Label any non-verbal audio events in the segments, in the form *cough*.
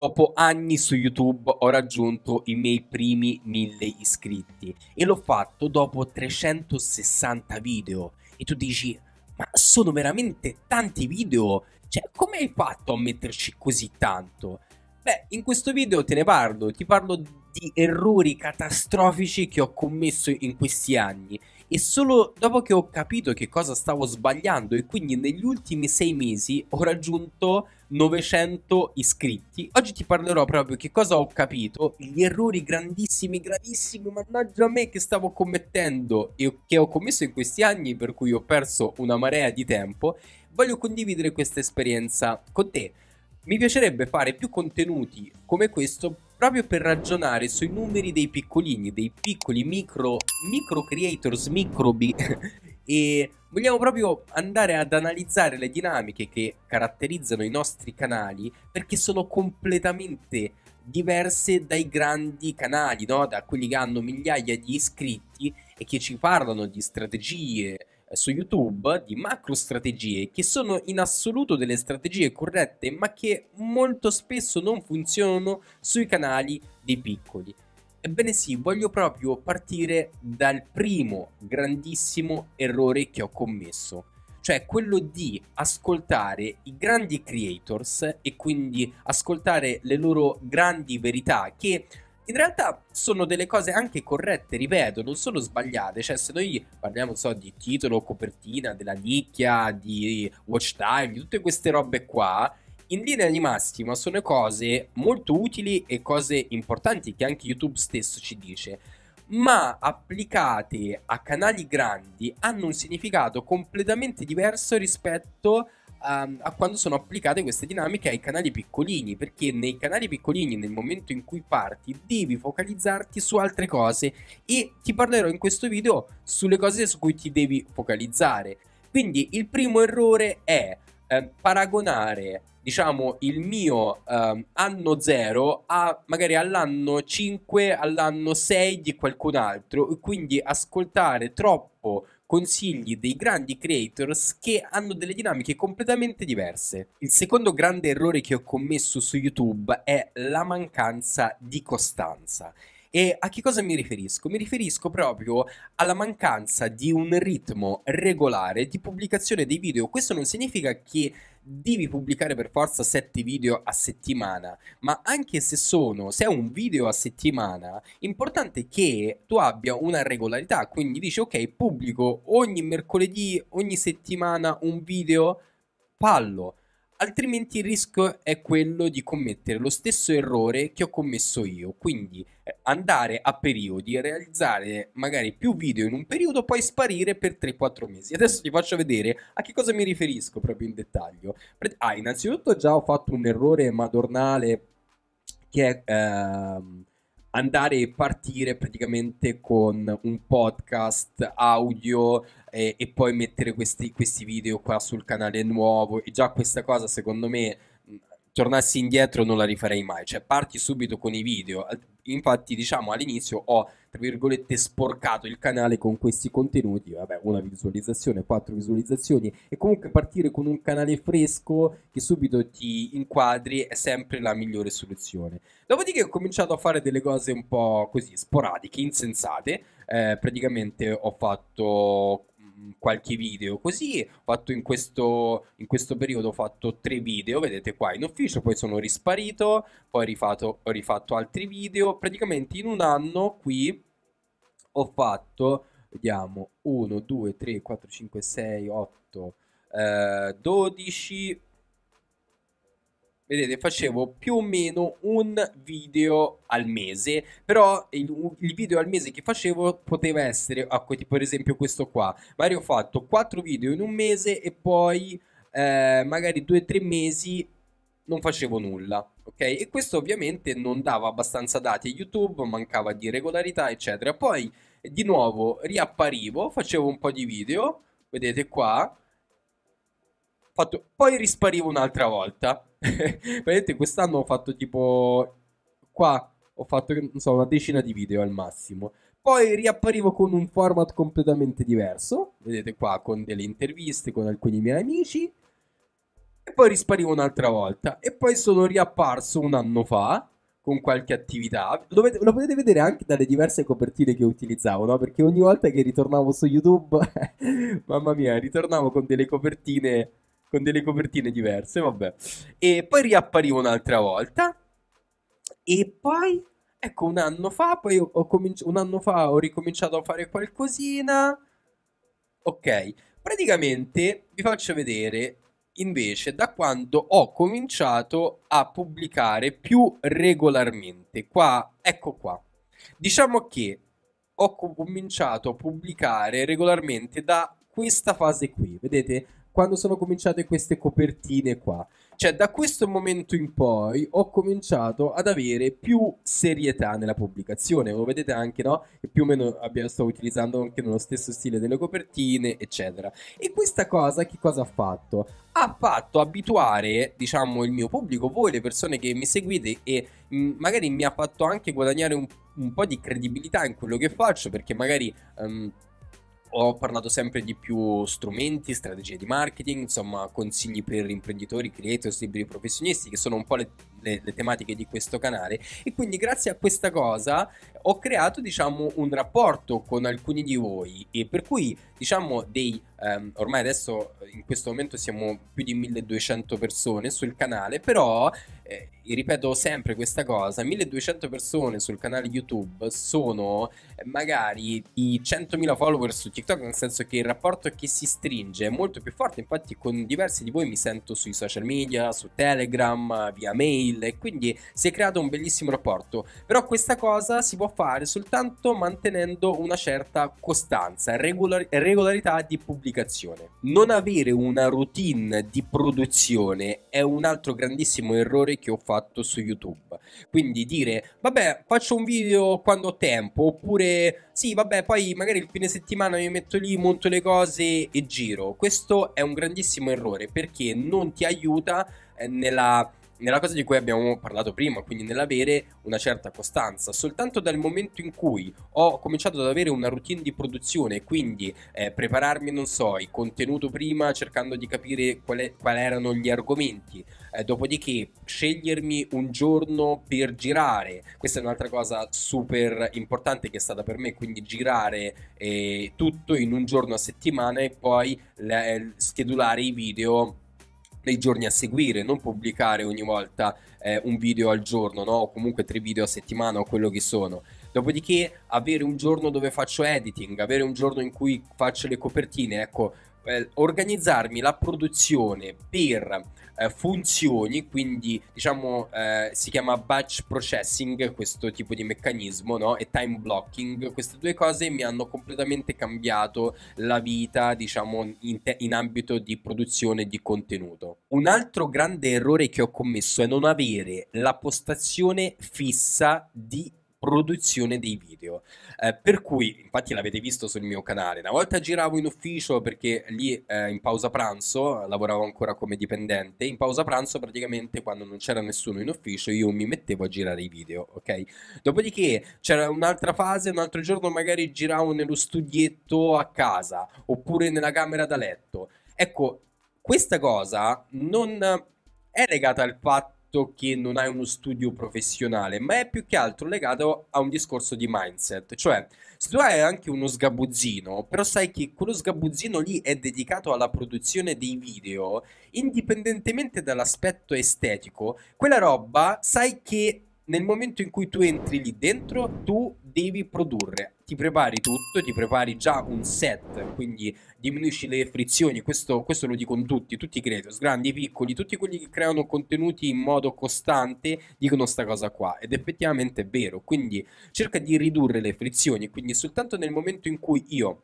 Dopo anni su YouTube ho raggiunto i miei primi 1000 iscritti e l'ho fatto dopo 360 video e tu dici ma sono veramente tanti video? Cioè come hai fatto a metterci così tanto? Beh in questo video te ne parlo, ti parlo di errori catastrofici che ho commesso in questi anni e solo dopo che ho capito che cosa stavo sbagliando e quindi negli ultimi sei mesi ho raggiunto 900 iscritti. Oggi ti parlerò proprio che cosa ho capito, gli errori grandissimi, gravissimi, mannaggia a me che stavo commettendo e che ho commesso in questi anni per cui ho perso una marea di tempo. Voglio condividere questa esperienza con te. Mi piacerebbe fare più contenuti come questo proprio per ragionare sui numeri dei piccolini, dei piccoli micro, micro creators, micro *laughs* e vogliamo proprio andare ad analizzare le dinamiche che caratterizzano i nostri canali perché sono completamente diverse dai grandi canali, no? da quelli che hanno migliaia di iscritti e che ci parlano di strategie, su YouTube di macro strategie che sono in assoluto delle strategie corrette ma che molto spesso non funzionano sui canali dei piccoli. Ebbene sì, voglio proprio partire dal primo grandissimo errore che ho commesso, cioè quello di ascoltare i grandi creators e quindi ascoltare le loro grandi verità che in realtà sono delle cose anche corrette, ripeto, non sono sbagliate. Cioè, se noi parliamo, so, di titolo, copertina, della nicchia, di watch time, di tutte queste robe qua, in linea di massima sono cose molto utili e cose importanti che anche YouTube stesso ci dice. Ma applicate a canali grandi hanno un significato completamente diverso rispetto a a, ehm, a, quando sono applicate queste dinamiche ai canali piccolini, perché nei canali piccolini, nel momento in cui parti, devi focalizzarti su altre cose e ti parlerò in questo video sulle cose su cui ti devi focalizzare. Quindi il primo errore è eh, paragonare diciamo il mio eh, anno 0 a magari all'anno 5, all'anno 6 di qualcun altro e quindi ascoltare troppo consigli dei grandi creators che hanno delle dinamiche completamente diverse. Il secondo grande errore che ho commesso su YouTube è la mancanza di costanza. E a che cosa mi riferisco? Mi riferisco proprio alla mancanza di un ritmo regolare di pubblicazione dei video. Questo non significa che devi pubblicare per forza 7 video a settimana, ma anche se sono, se è un video a settimana, importante che tu abbia una regolarità, quindi dici ok, pubblico ogni mercoledì, ogni settimana un video, fallo altrimenti il rischio è quello di commettere lo stesso errore che ho commesso io, quindi eh, andare a periodi, realizzare magari più video in un periodo, poi sparire per 3-4 mesi. Adesso vi faccio vedere a che cosa mi riferisco proprio in dettaglio. Ah, innanzitutto già ho fatto un errore madornale che è... Ehm, andare e partire praticamente con un podcast audio eh, e poi mettere questi, questi video qua sul canale nuovo e già questa cosa secondo me tornassi indietro non la rifarei mai, cioè parti subito con i video. Infatti, diciamo all'inizio ho tra virgolette sporcato il canale con questi contenuti, vabbè, una visualizzazione, quattro visualizzazioni e comunque partire con un canale fresco che subito ti inquadri è sempre la migliore soluzione. Dopodiché ho cominciato a fare delle cose un po' così sporadiche, insensate. Eh, praticamente ho fatto qualche video così ho fatto in questo, in questo periodo ho fatto tre video vedete qua in ufficio poi sono risparito poi rifatto, ho rifatto altri video praticamente in un anno qui ho fatto vediamo 1 2 3 4 5 6 8 12 vedete facevo più o meno un video al mese però il, il video al mese che facevo poteva essere ecco tipo per esempio questo qua magari ho fatto 4 video in un mese e poi eh, magari 2-3 mesi non facevo nulla ok e questo ovviamente non dava abbastanza dati a youtube mancava di regolarità eccetera poi di nuovo riapparivo facevo un po' di video vedete qua fatto, poi risparivo un'altra volta. Vedete, *laughs* quest'anno ho fatto tipo qua ho fatto so, una decina di video al massimo. Poi riapparivo con un format completamente diverso, vedete qua con delle interviste con alcuni miei amici e poi risparivo un'altra volta e poi sono riapparso un anno fa con qualche attività. Lo, vede, lo, potete vedere anche dalle diverse copertine che utilizzavo, no? Perché ogni volta che ritornavo su YouTube, *laughs* mamma mia, ritornavo con delle copertine con delle copertine diverse, vabbè. E poi riappariva un'altra volta. E poi, ecco, un anno fa, poi ho, ho cominci- un anno fa ho ricominciato a fare qualcosina. Ok, praticamente vi faccio vedere invece da quando ho cominciato a pubblicare più regolarmente. Qua, ecco qua. Diciamo che ho cominciato a pubblicare regolarmente da questa fase qui, vedete? quando sono cominciate queste copertine qua. Cioè, da questo momento in poi ho cominciato ad avere più serietà nella pubblicazione. Lo vedete anche, no? E più o meno abbiamo, sto utilizzando anche nello stesso stile delle copertine, eccetera. E questa cosa che cosa ha fatto? Ha fatto abituare, diciamo, il mio pubblico, voi le persone che mi seguite e mh, mm, magari mi ha fatto anche guadagnare un, un po' di credibilità in quello che faccio, perché magari... Um, ho parlato sempre di più strumenti, strategie di marketing, insomma consigli per imprenditori, creators, liberi professionisti che sono un po' le, le, le, tematiche di questo canale e quindi grazie a questa cosa ho creato diciamo un rapporto con alcuni di voi e per cui diciamo dei um, ormai adesso in questo momento siamo più di 1200 persone sul canale però eh, ripeto sempre questa cosa, 1200 persone sul canale YouTube sono eh, magari i 100.000 follower su TikTok, nel senso che il rapporto che si stringe è molto più forte, infatti con diversi di voi mi sento sui social media, su Telegram, via mail e quindi si è creato un bellissimo rapporto, però questa cosa si può fare soltanto mantenendo una certa costanza, regular- regolarità di pubblicazione. Non avere una routine di produzione è un altro grandissimo errore che ho fatto su YouTube. Quindi dire, vabbè, faccio un video quando ho tempo, oppure sì, vabbè, poi magari il fine settimana mi metto lì, monto le cose e giro. Questo è un grandissimo errore perché non ti aiuta eh, nella nella cosa di cui abbiamo parlato prima, quindi nell'avere una certa costanza. Soltanto dal momento in cui ho cominciato ad avere una routine di produzione, quindi eh, prepararmi, non so, il contenuto prima cercando di capire quali qual erano gli argomenti, eh, dopodiché scegliermi un giorno per girare, questa è un'altra cosa super importante che è stata per me, quindi girare eh, tutto in un giorno a settimana e poi eh, schedulare i video nei giorni a seguire, non pubblicare ogni volta eh, un video al giorno, no? o comunque tre video a settimana o quello che sono. Dopodiché avere un giorno dove faccio editing, avere un giorno in cui faccio le copertine, ecco, eh, organizzarmi la produzione per eh, funzioni, quindi diciamo eh, si chiama batch processing questo tipo di meccanismo no? e time blocking, queste due cose mi hanno completamente cambiato la vita diciamo in, te- in ambito di produzione di contenuto. Un altro grande errore che ho commesso è non avere la postazione fissa di produzione dei video. Eh, per cui, infatti l'avete visto sul mio canale, una volta giravo in ufficio perché lì eh, in pausa pranzo, lavoravo ancora come dipendente, in pausa pranzo praticamente quando non c'era nessuno in ufficio io mi mettevo a girare i video, ok? Dopodiché c'era un'altra fase, un altro giorno magari giravo nello studietto a casa oppure nella camera da letto. Ecco, questa cosa non è legata al fatto fatto che non hai uno studio professionale, ma è più che altro legato a un discorso di mindset. Cioè, se tu hai anche uno sgabuzzino, però sai che quello sgabuzzino lì è dedicato alla produzione dei video, indipendentemente dall'aspetto estetico, quella roba sai che nel momento in cui tu entri lì dentro, tu devi produrre. Ti prepari tutto, ti prepari già un set, quindi diminuisci le frizioni. Questo, questo lo dicono tutti, tutti i creators, grandi, piccoli, tutti quelli che creano contenuti in modo costante dicono questa cosa qua. Ed effettivamente è vero. Quindi cerca di ridurre le frizioni. Quindi soltanto nel momento in cui io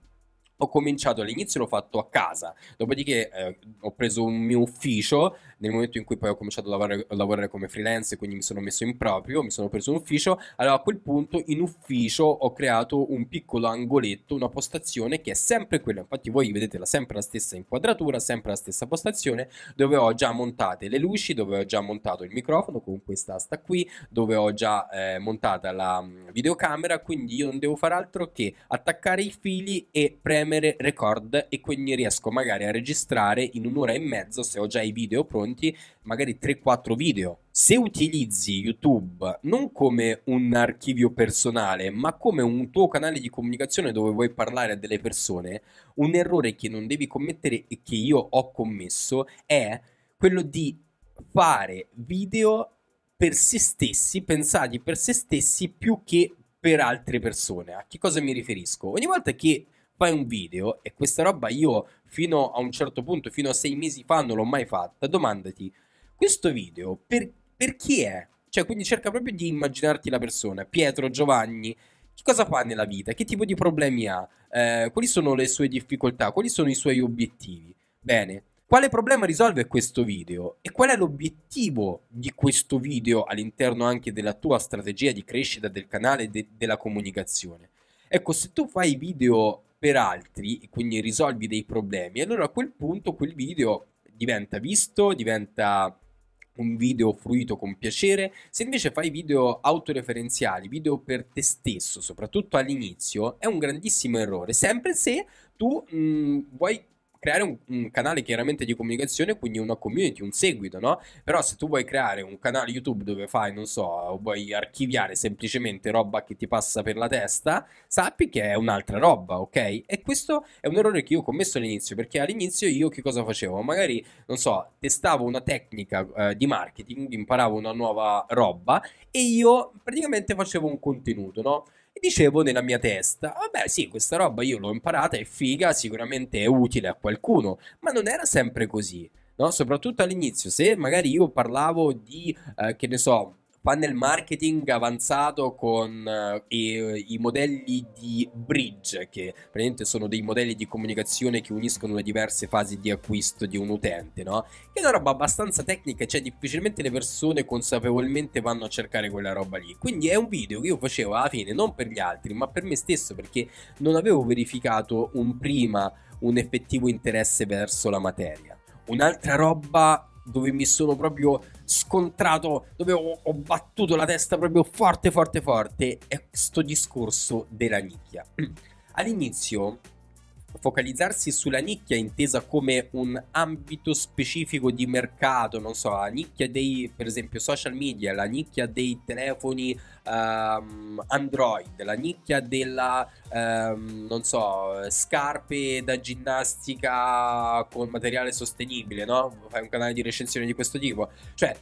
ho cominciato all'inizio l'ho fatto a casa, dopodiché eh, ho preso un mio ufficio nel momento in cui poi ho cominciato a lavorare, a lavorare, come freelance, quindi mi sono messo in proprio, mi sono preso un ufficio, allora a quel punto in ufficio ho creato un piccolo angoletto, una postazione che è sempre quella, infatti voi vedete la, sempre la stessa inquadratura, sempre la stessa postazione, dove ho già montate le luci, dove ho già montato il microfono con questa asta qui, dove ho già eh, montata la mm, videocamera, quindi io non devo fare altro che attaccare i fili e prendere premere record e quindi riesco magari a registrare in un'ora e mezzo, se ho già i video pronti, magari 3-4 video. Se utilizzi YouTube non come un archivio personale, ma come un tuo canale di comunicazione dove vuoi parlare a delle persone, un errore che non devi commettere e che io ho commesso è quello di fare video per se stessi, pensati per se stessi più che per altre persone. A che cosa mi riferisco? Ogni volta che fai un video e questa roba io fino a un certo punto, fino a sei mesi fa non l'ho mai fatta, domandati questo video per, per chi è? Cioè quindi cerca proprio di immaginarti la persona, Pietro, Giovanni, che cosa fa nella vita, che tipo di problemi ha, eh, quali sono le sue difficoltà, quali sono i suoi obiettivi. Bene, quale problema risolve questo video e qual è l'obiettivo di questo video all'interno anche della tua strategia di crescita del canale e de- della comunicazione. Ecco, se tu fai video per altri e quindi risolvi dei problemi. allora a quel punto quel video diventa visto, diventa un video fruito con piacere. Se invece fai video autoreferenziali, video per te stesso, soprattutto all'inizio, è un grandissimo errore, sempre se tu mh, mm, vuoi creare un, un, canale chiaramente di comunicazione, quindi una community, un seguito, no? Però se tu vuoi creare un canale YouTube dove fai, non so, vuoi archiviare semplicemente roba che ti passa per la testa, sappi che è un'altra roba, ok? E questo è un errore che io ho commesso all'inizio, perché all'inizio io che cosa facevo? Magari, non so, testavo una tecnica eh, di marketing, imparavo una nuova roba e io praticamente facevo un contenuto, no? E dicevo nella mia testa, vabbè ah, sì, questa roba io l'ho imparata, è figa, sicuramente è utile a qualcuno, ma non era sempre così. No? Soprattutto all'inizio, se magari io parlavo di, eh, che ne so, funnel marketing avanzato con eh, eh, i modelli di bridge, che praticamente sono dei modelli di comunicazione che uniscono le diverse fasi di acquisto di un utente, no? Che è una roba abbastanza tecnica, cioè difficilmente le persone consapevolmente vanno a cercare quella roba lì. Quindi è un video che io facevo alla fine, non per gli altri, ma per me stesso, perché non avevo verificato un prima un effettivo interesse verso la materia. Un'altra roba dove mi sono proprio scontrato, dove ho, ho battuto la testa proprio forte, forte, forte, è questo discorso della nicchia. *clears throat* All'inizio focalizzarsi sulla nicchia intesa come un ambito specifico di mercato, non so, la nicchia dei, per esempio, social media, la nicchia dei telefoni um, Android, la nicchia della, um, non so, scarpe da ginnastica con materiale sostenibile, no? Fai un canale di recensione di questo tipo. Cioè,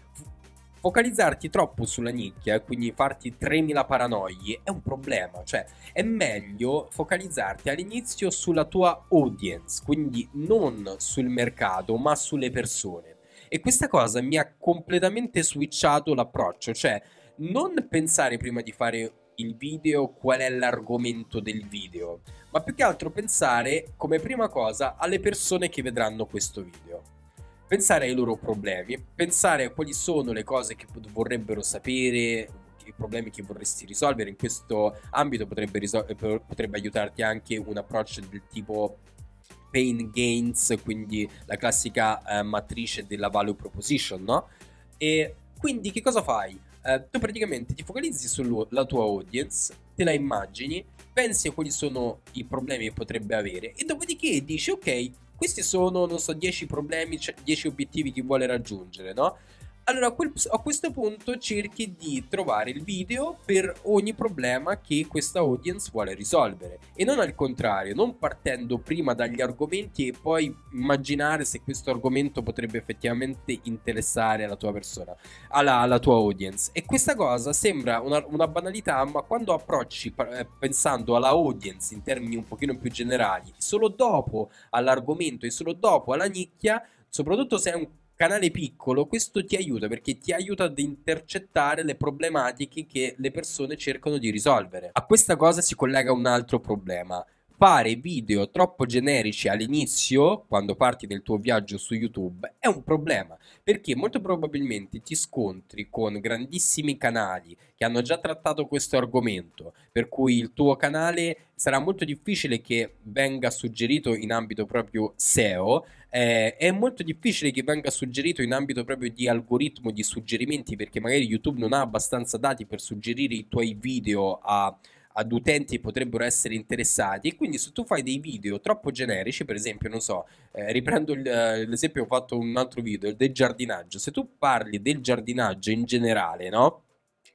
focalizzarti troppo sulla nicchia e quindi farti 3000 paranoie è un problema, cioè è meglio focalizzarti all'inizio sulla tua audience, quindi non sul mercato ma sulle persone. E questa cosa mi ha completamente switchato l'approccio, cioè non pensare prima di fare il video, qual è l'argomento del video, ma più che altro pensare come prima cosa alle persone che vedranno questo video pensare ai loro problemi, pensare a quali sono le cose che vorrebbero sapere, i problemi che vorresti risolvere. In questo ambito potrebbe, risol- eh, potrebbe aiutarti anche un approccio del tipo pain gains, quindi la classica eh, matrice della value proposition, no? E quindi che cosa fai? Eh, tu praticamente ti focalizzi sulla tua audience, te la immagini, pensi a quali sono i problemi che potrebbe avere e dopodiché dici ok, questi sono, non so, 10 problemi, 10 cioè obiettivi che vuole raggiungere, no? Allora, a, quel, a, questo punto cerchi di trovare il video per ogni problema che questa audience vuole risolvere e non al contrario, non partendo prima dagli argomenti e poi immaginare se questo argomento potrebbe effettivamente interessare la tua persona, alla, alla tua audience. E questa cosa sembra una, una banalità, ma quando approcci eh, pensando alla audience in termini un pochino più generali, solo dopo all'argomento e solo dopo alla nicchia, soprattutto se è un canale piccolo, questo ti aiuta perché ti aiuta ad intercettare le problematiche che le persone cercano di risolvere. A questa cosa si collega un altro problema fare video troppo generici all'inizio, quando parti del tuo viaggio su YouTube, è un problema perché molto probabilmente ti scontri con grandissimi canali che hanno già trattato questo argomento, per cui il tuo canale sarà molto difficile che venga suggerito in ambito proprio SEO, eh, è molto difficile che venga suggerito in ambito proprio di algoritmo di suggerimenti perché magari YouTube non ha abbastanza dati per suggerire i tuoi video a ad utenti che potrebbero essere interessati e quindi se tu fai dei video troppo generici, per esempio, non so, eh, riprendo il, eh, l'esempio ho fatto un altro video, del giardinaggio, se tu parli del giardinaggio in generale, no?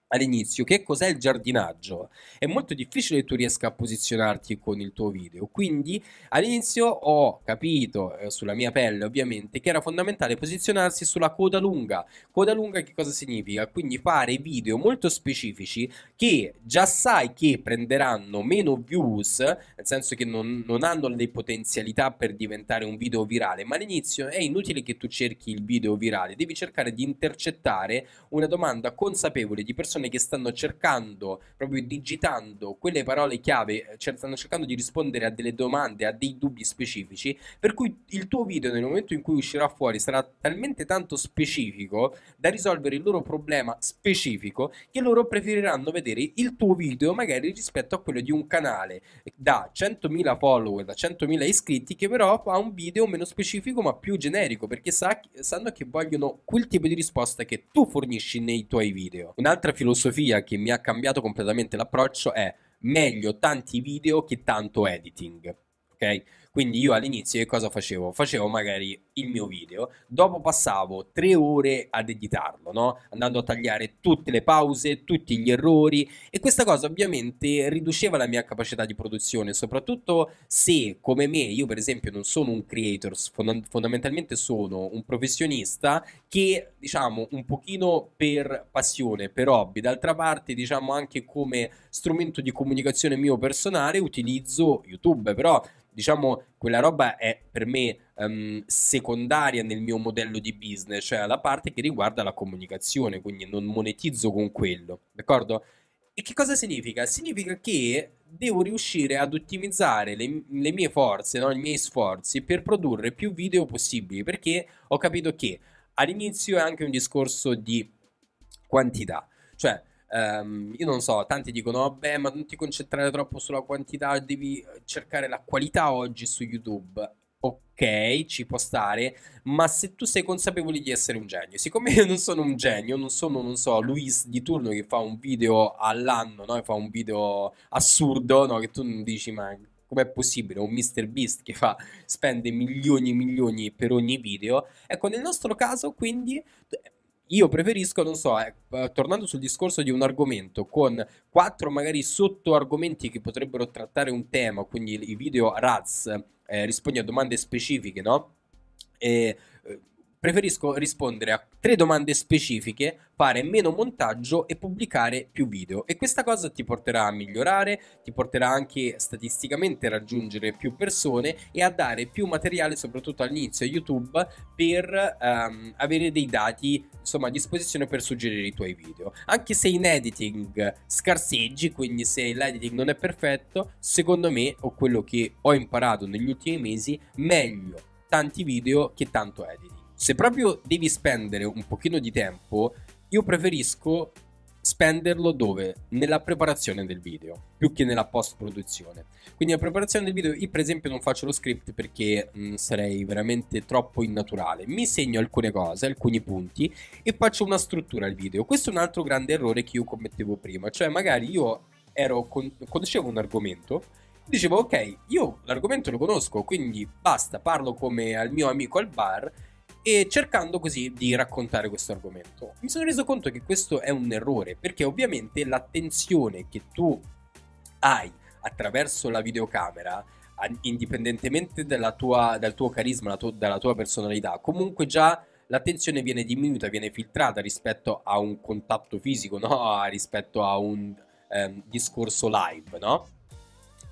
all'inizio che cos'è il giardinaggio. È molto difficile che tu riesca a posizionarti con il tuo video, quindi all'inizio ho capito eh, sulla mia pelle ovviamente che era fondamentale posizionarsi sulla coda lunga. Coda lunga che cosa significa? Quindi fare video molto specifici che già sai che prenderanno meno views, nel senso che non, non hanno le potenzialità per diventare un video virale, ma all'inizio è inutile che tu cerchi il video virale, devi cercare di intercettare una domanda consapevole di persone persone che stanno cercando, proprio digitando quelle parole chiave, eh, cioè stanno cercando di rispondere a delle domande, a dei dubbi specifici, per cui il tuo video nel momento in cui uscirà fuori sarà talmente tanto specifico da risolvere il loro problema specifico che loro preferiranno vedere il tuo video magari rispetto a quello di un canale da 100.000 follower, da 100.000 iscritti che però fa un video meno specifico ma più generico perché sa, sanno che vogliono quel tipo di risposta che tu fornisci nei tuoi video. Un'altra filosofia filosofia che mi ha cambiato completamente l'approccio è meglio tanti video che tanto editing. Ok? Quindi io all'inizio che cosa facevo? Facevo magari il mio video, dopo passavo tre ore ad editarlo, no? andando a tagliare tutte le pause, tutti gli errori e questa cosa ovviamente riduceva la mia capacità di produzione, soprattutto se come me, io per esempio non sono un creator, fondamentalmente sono un professionista che diciamo un pochino per passione, per hobby, d'altra parte diciamo anche come strumento di comunicazione mio personale utilizzo YouTube, però diciamo, quella roba è per me um, secondaria nel mio modello di business, cioè la parte che riguarda la comunicazione, quindi non monetizzo con quello, d'accordo? E che cosa significa? Significa che devo riuscire ad ottimizzare le, le mie forze, no? i miei sforzi per produrre più video possibili, perché ho capito che all'inizio è anche un discorso di quantità, cioè Um, io non so, tanti dicono, vabbè, ma non ti concentrare troppo sulla quantità, devi eh, cercare la qualità oggi su YouTube. Ok, ci può stare, ma se tu sei consapevole di essere un genio, siccome io non sono un genio, non sono, non so, Luis di turno che fa un video all'anno, no? fa un video assurdo, no? che tu non dici, ma com'è possibile? Un Mr. Beast che fa, spende milioni e milioni per ogni video. Ecco, nel nostro caso, quindi io preferisco, non so, eh, eh, tornando sul discorso di un argomento, con quattro magari sottoargomenti che potrebbero trattare un tema, quindi i video RADS, eh, rispondi a domande specifiche, no? E, eh, Preferisco rispondere a tre domande specifiche, fare meno montaggio e pubblicare più video e questa cosa ti porterà a migliorare, ti porterà anche statisticamente a raggiungere più persone e a dare più materiale soprattutto all'inizio a YouTube per um, avere dei dati insomma a disposizione per suggerire i tuoi video. Anche se in editing scarseggi, quindi se l'editing non è perfetto, secondo me o quello che ho imparato negli ultimi mesi, meglio tanti video che tanto editing se proprio devi spendere un pochino di tempo, io preferisco spenderlo dove? Nella preparazione del video, più che nella post produzione. Quindi la preparazione del video, io per esempio non faccio lo script perché mh, mm, sarei veramente troppo innaturale. Mi segno alcune cose, alcuni punti e faccio una struttura al video. Questo è un altro grande errore che io commettevo prima, cioè magari io ero con- conoscevo un argomento dicevo ok, io l'argomento lo conosco, quindi basta, parlo come al mio amico al bar e cercando così di raccontare questo argomento. Mi sono reso conto che questo è un errore, perché ovviamente l'attenzione che tu hai attraverso la videocamera, indipendentemente tua, dal tuo carisma, tua, dalla tua personalità, comunque già l'attenzione viene diminuita, viene filtrata rispetto a un contatto fisico, no? rispetto a un ehm, discorso live, no?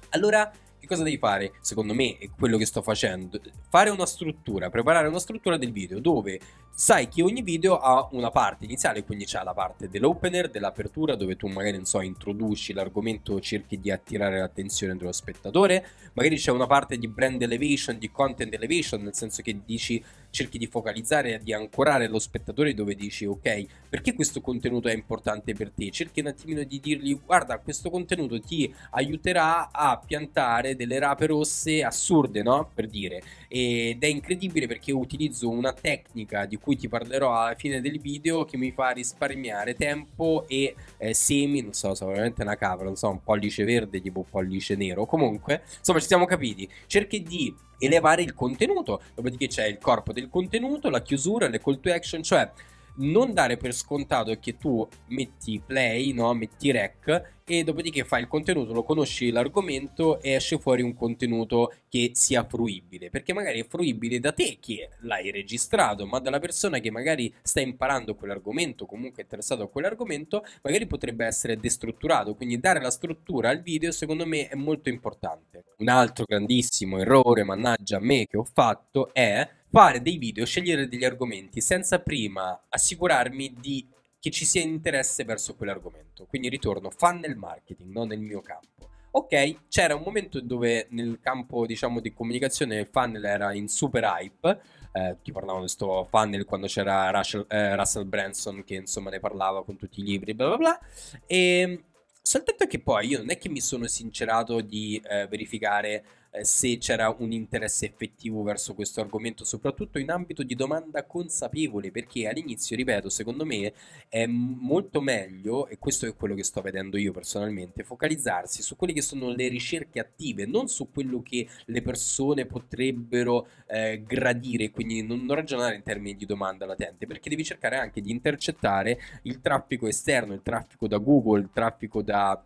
Allora che cosa devi fare? Secondo me è quello che sto facendo. Fare una struttura, preparare una struttura del video dove sai che ogni video ha una parte iniziale, quindi c'è la parte dell'opener, dell'apertura, dove tu magari, non so, introduci l'argomento, cerchi di attirare l'attenzione dello spettatore, magari c'è una parte di brand elevation, di content elevation, nel senso che dici cerchi di focalizzare, di ancorare lo spettatore dove dici ok, perché questo contenuto è importante per te? Cerchi un attimino di dirgli guarda, questo contenuto ti aiuterà a piantare delle rape rosse assurde, no? Per dire. Ed è incredibile perché utilizzo una tecnica di cui ti parlerò alla fine del video che mi fa risparmiare tempo e eh, semi, non so, sono veramente una capra non so, un pollice verde tipo un pollice nero, comunque, insomma ci siamo capiti. Cerchi di elevare il contenuto. Dopodiché c'è il corpo del contenuto, la chiusura, le call to action, cioè non dare per scontato che tu metti play, no? metti rec e dopodiché fai il contenuto, lo conosci l'argomento e esce fuori un contenuto che sia fruibile, perché magari è fruibile da te che l'hai registrato, ma dalla persona che magari sta imparando quell'argomento, comunque è interessato a quell'argomento, magari potrebbe essere destrutturato, quindi dare la struttura al video secondo me è molto importante. Un altro grandissimo errore, mannaggia a me che ho fatto, è fare dei video, scegliere degli argomenti senza prima assicurarmi di che ci sia interesse verso quell'argomento. Quindi ritorno nel marketing, non nel mio campo. Ok, c'era un momento dove nel campo diciamo di comunicazione il funnel era in super hype, eh, ti parlavo di questo funnel quando c'era Russell, eh, Russell, Branson che insomma ne parlava con tutti i libri bla bla bla e ehm, soltanto che poi io non è che mi sono sincerato di eh, verificare eh, se c'era un interesse effettivo verso questo argomento, soprattutto in ambito di domanda consapevole, perché all'inizio, ripeto, secondo me è molto meglio, e questo è quello che sto vedendo io personalmente, focalizzarsi su quelle che sono le ricerche attive, non su quello che le persone potrebbero eh, gradire, quindi non ragionare in termini di domanda latente, perché devi cercare anche di intercettare il traffico esterno, il traffico da Google, il traffico da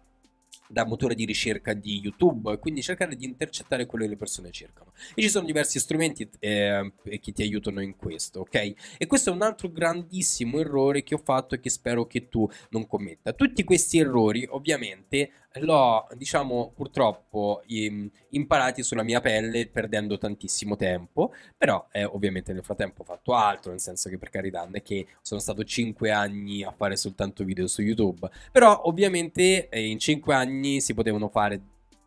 da motore di ricerca di YouTube, quindi cercare di intercettare quello che le persone cercano. E ci sono diversi strumenti eh, che ti aiutano in questo, ok? E questo è un altro grandissimo errore che ho fatto e che spero che tu non commetta. Tutti questi errori ovviamente l'ho, diciamo, purtroppo im- imparati sulla mia pelle perdendo tantissimo tempo, però eh, ovviamente nel frattempo ho fatto altro, nel senso che per carità non è che sono stato 5 anni a fare soltanto video su YouTube, però ovviamente eh, in 5 anni si potevano fare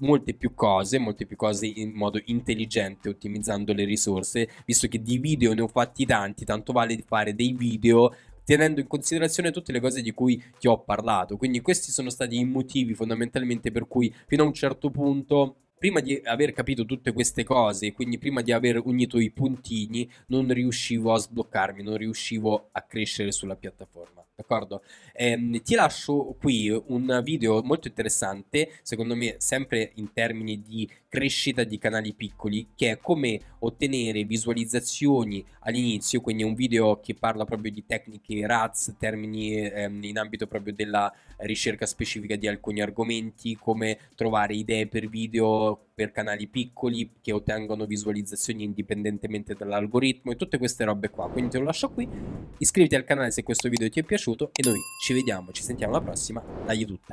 molte più cose, molte più cose in modo intelligente, ottimizzando le risorse, visto che di video ne ho fatti tanti, tanto vale fare dei video tenendo in considerazione tutte le cose di cui ti ho parlato. Quindi questi sono stati i motivi fondamentalmente per cui fino a un certo punto prima di aver capito tutte queste cose, quindi prima di aver unito i puntini, non riuscivo a sbloccarmi, non riuscivo a crescere sulla piattaforma. D'accordo? Ehm, ti lascio qui un video molto interessante, secondo me, sempre in termini di crescita di canali piccoli, che è come ottenere visualizzazioni all'inizio, quindi un video che parla proprio di tecniche RATS, termini ehm, in ambito proprio della ricerca specifica di alcuni argomenti, come trovare idee per video per canali piccoli che ottengono visualizzazioni indipendentemente dall'algoritmo e tutte queste robe qua. Quindi te lo lascio qui, iscriviti al canale se questo video ti è piaciuto e noi ci vediamo, ci sentiamo alla prossima, dagli tutta!